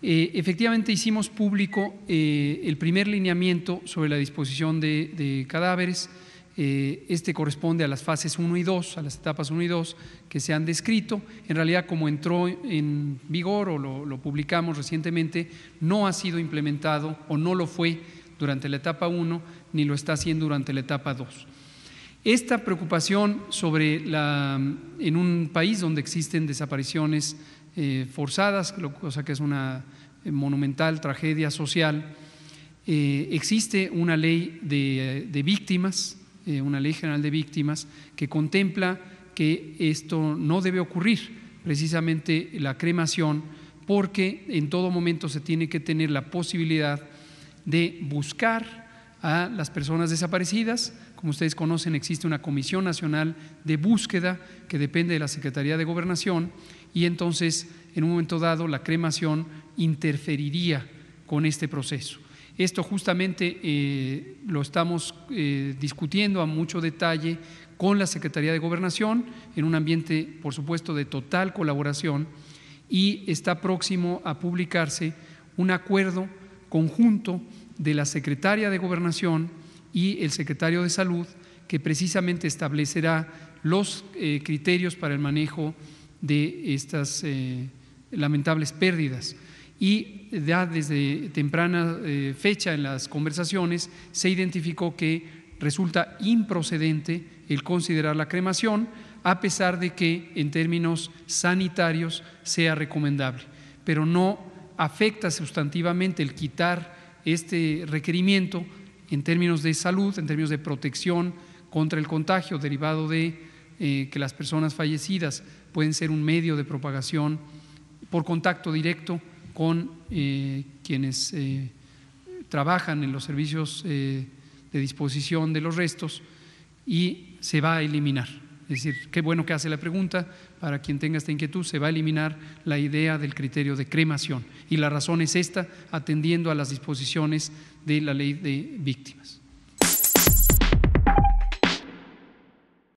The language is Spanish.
Eh, efectivamente hicimos público eh, el primer lineamiento sobre la disposición de, cadáveres. Eh, este corresponde a las fases 1 y 2, a las etapas 1 y 2 que se han descrito. En realidad, como entró en vigor o lo, lo publicamos recientemente, no ha sido implementado o no lo fue durante la etapa 1 ni lo está haciendo durante la etapa 2. Esta preocupación sobre la, en un país donde existen desapariciones eh, forzadas, cosa que es una eh, monumental tragedia social, eh, existe una ley de, víctimas, una ley general de víctimas, que contempla que esto no debe ocurrir, precisamente la cremación, porque en todo momento se tiene que tener la posibilidad de buscar a las personas desaparecidas. Como ustedes conocen, existe una Comisión Nacional de Búsqueda que depende de la Secretaría de Gobernación y entonces, en un momento dado, la cremación interferiría con este proceso. Esto justamente eh, lo estamos eh, discutiendo a mucho detalle con la Secretaría de Gobernación, en un ambiente, por supuesto, de total colaboración, y está próximo a publicarse un acuerdo conjunto de la secretaria de Gobernación y el secretario de Salud, que precisamente establecerá los eh, criterios para el manejo de estas eh, lamentables pérdidas. Y ya desde temprana eh, fecha en las conversaciones se identificó que resulta improcedente el considerar la cremación, a pesar de que en términos sanitarios sea recomendable, pero no afecta sustantivamente el quitar este requerimiento en términos de salud, en términos de protección contra el contagio derivado de eh, que las personas fallecidas pueden ser un medio de propagación por contacto directo con eh, quienes eh, trabajan en los servicios de disposición de los restos y se va a eliminar. Es decir, qué bueno que hace la pregunta, para quien tenga esta inquietud, se va a eliminar la idea del criterio de cremación. Y la razón es esta, atendiendo a las disposiciones de la ley de víctimas.